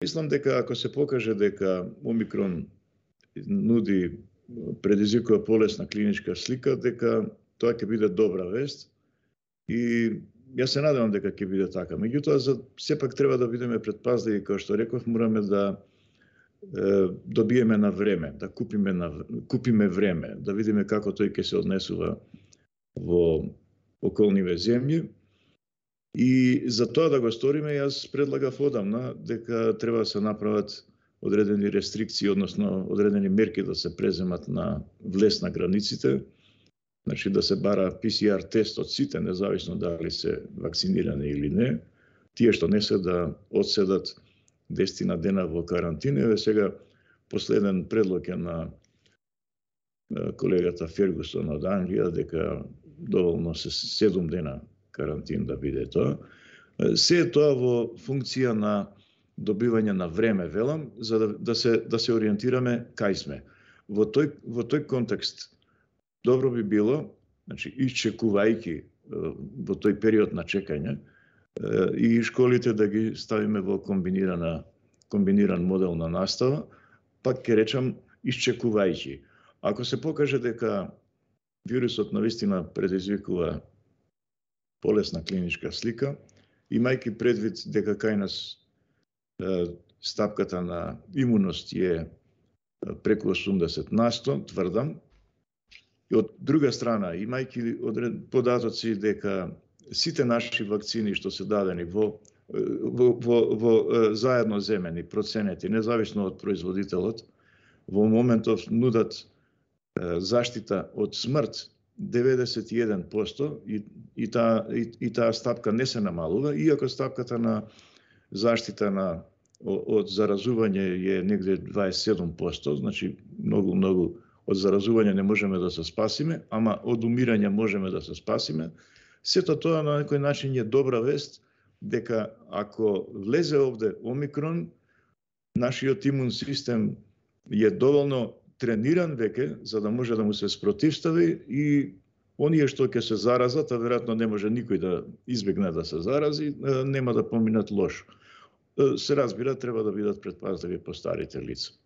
Мислам дека ако се покаже дека Омикрон нуди предизвикува полесна клиничка слика, дека тоа ќе биде добра вест и јас се надевам дека ќе биде така. Меѓутоа, за сепак треба да бидеме предпазливи, како што реков, мораме да е, добиеме на време, да купиме, на, купиме време, да видиме како тој ќе се однесува во околниве земји И за тоа да го сториме, јас предлагав одамна дека треба да се направат одредени рестрикции, односно одредени мерки да се преземат на влез на границите, значи да се бара ПСР тест од сите, независно дали се вакцинирани или не, тие што не се да одседат дестина дена во карантина. Еве сега последен предлог е на колегата Фергусон од Англија дека доволно се 7 дена карантин да биде тоа. Се е тоа во функција на добивање на време, велам, за да, да се да се ориентираме кај сме. Во тој во тој контекст добро би било, значи изчекувајки во тој период на чекање и школите да ги ставиме во комбинирана комбиниран модел на настава, пак ќе речам изчекувајќи. Ако се покаже дека вирусот вистина предизвикува полесна клиничка слика, имајќи предвид дека кај нас стапката на имуност е преку 80 100, тврдам. И од друга страна, имајќи одред податоци дека сите наши вакцини што се дадени во во, во, во заедно земени проценети, независно од производителот, во моментов нудат заштита од смрт 91% и, и, та, и, и таа стапка не се намалува, иако стапката на заштита на од заразување е негде 27%, значи многу многу од заразување не можеме да се спасиме, ама од умирање можеме да се спасиме. Сето тоа на некој начин е добра вест дека ако влезе овде омикрон, нашиот имун систем е доволно трениран веќе за да може да му се спротивстави и оние што ќе се заразат, а веројатно не може никој да избегне да се зарази, нема да поминат лошо. Се разбира, треба да бидат предпазливи по старите лица.